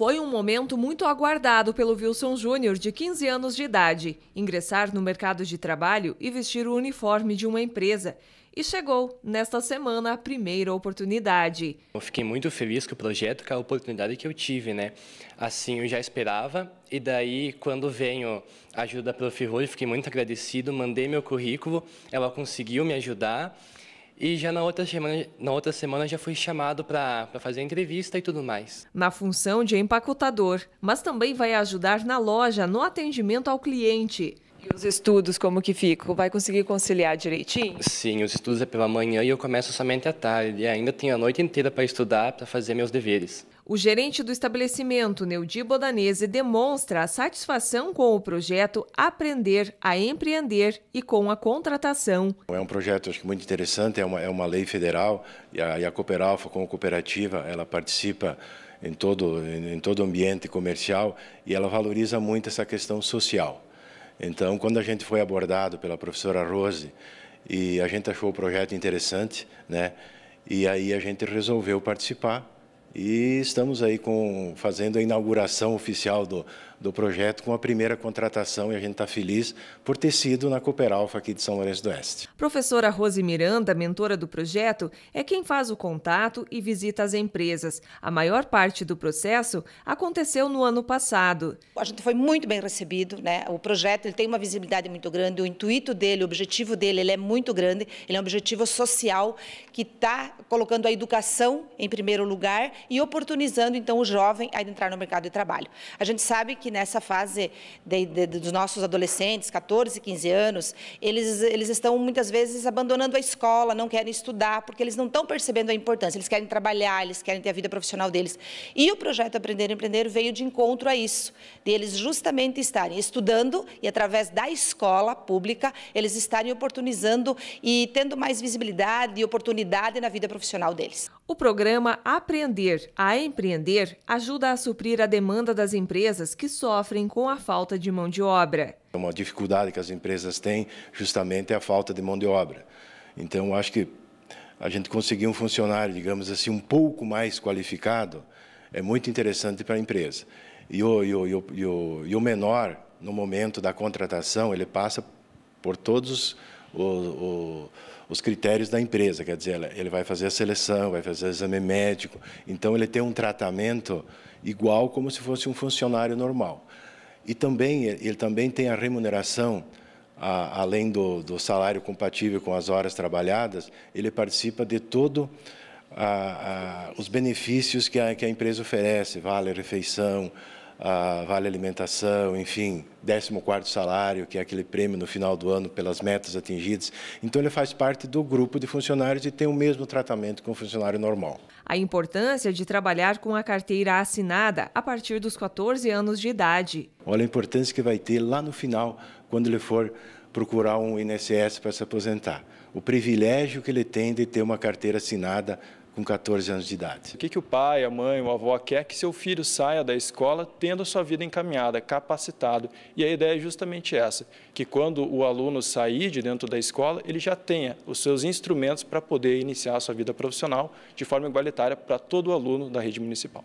Foi um momento muito aguardado pelo Wilson Júnior, de 15 anos de idade, ingressar no mercado de trabalho e vestir o uniforme de uma empresa. E chegou, nesta semana, a primeira oportunidade. Eu fiquei muito feliz com o projeto, com a oportunidade que eu tive, né? Assim, eu já esperava, e daí, quando venho a ajuda da Prof. Rui, fiquei muito agradecido, mandei meu currículo, ela conseguiu me ajudar, e já na outra semana, na outra semana já fui chamado para fazer entrevista e tudo mais. Na função de empacotador, mas também vai ajudar na loja, no atendimento ao cliente. E os estudos, como que ficam? Vai conseguir conciliar direitinho? Sim, os estudos é pela manhã e eu começo somente à tarde. E ainda tenho a noite inteira para estudar, para fazer meus deveres. O gerente do estabelecimento, Neudi Bodanese, demonstra a satisfação com o projeto Aprender a Empreender e com a contratação. É um projeto acho que muito interessante, é uma, é uma lei federal e a, e a Cooperalfa, como cooperativa, ela participa em todo, em todo o ambiente comercial e ela valoriza muito essa questão social. Então, quando a gente foi abordado pela professora Rose e a gente achou o projeto interessante, né? E aí a gente resolveu participar e estamos aí com, fazendo a inauguração oficial do, do projeto com a primeira contratação e a gente está feliz por ter sido na Cooper Alfa aqui de São Lourenço do Oeste. Professora Rose Miranda, mentora do projeto, é quem faz o contato e visita as empresas. A maior parte do processo aconteceu no ano passado. A gente foi muito bem recebido, né? O projeto ele tem uma visibilidade muito grande, o intuito dele, o objetivo dele, ele é muito grande. Ele é um objetivo social que está colocando a educação em primeiro lugar e oportunizando então o jovem a entrar no mercado de trabalho. A gente sabe que nessa fase de, de, dos nossos adolescentes, 14, 15 anos, eles, eles estão muitas vezes abandonando a escola, não querem estudar, porque eles não estão percebendo a importância, eles querem trabalhar, eles querem ter a vida profissional deles. E o projeto Aprender e Empreender veio de encontro a isso, deles justamente estarem estudando e através da escola pública, eles estarem oportunizando e tendo mais visibilidade e oportunidade na vida profissional deles. O programa Aprender a empreender ajuda a suprir a demanda das empresas que sofrem com a falta de mão de obra. Uma dificuldade que as empresas têm justamente é a falta de mão de obra. Então, acho que a gente conseguir um funcionário, digamos assim, um pouco mais qualificado é muito interessante para a empresa. E o, e o, e o, e o menor, no momento da contratação, ele passa por todos os os critérios da empresa, quer dizer, ele vai fazer a seleção, vai fazer o exame médico, então ele tem um tratamento igual como se fosse um funcionário normal. E também ele também tem a remuneração, a, além do, do, salário compatível com as horas trabalhadas, ele participa de todo a, a, os benefícios que a, que a empresa oferece, vale refeição, a Vale Alimentação, enfim, 14º salário, que é aquele prêmio no final do ano pelas metas atingidas. Então ele faz parte do grupo de funcionários e tem o mesmo tratamento que um funcionário normal. A importância de trabalhar com a carteira assinada a partir dos 14 anos de idade. Olha a importância que vai ter lá no final, quando ele for procurar um INSS para se aposentar. O privilégio que ele tem de ter uma carteira assinada com 14 anos de idade. O que, que o pai, a mãe, o avô quer que seu filho saia da escola tendo sua vida encaminhada, capacitado. E a ideia é justamente essa, que quando o aluno sair de dentro da escola, ele já tenha os seus instrumentos para poder iniciar a sua vida profissional de forma igualitária para todo aluno da rede municipal.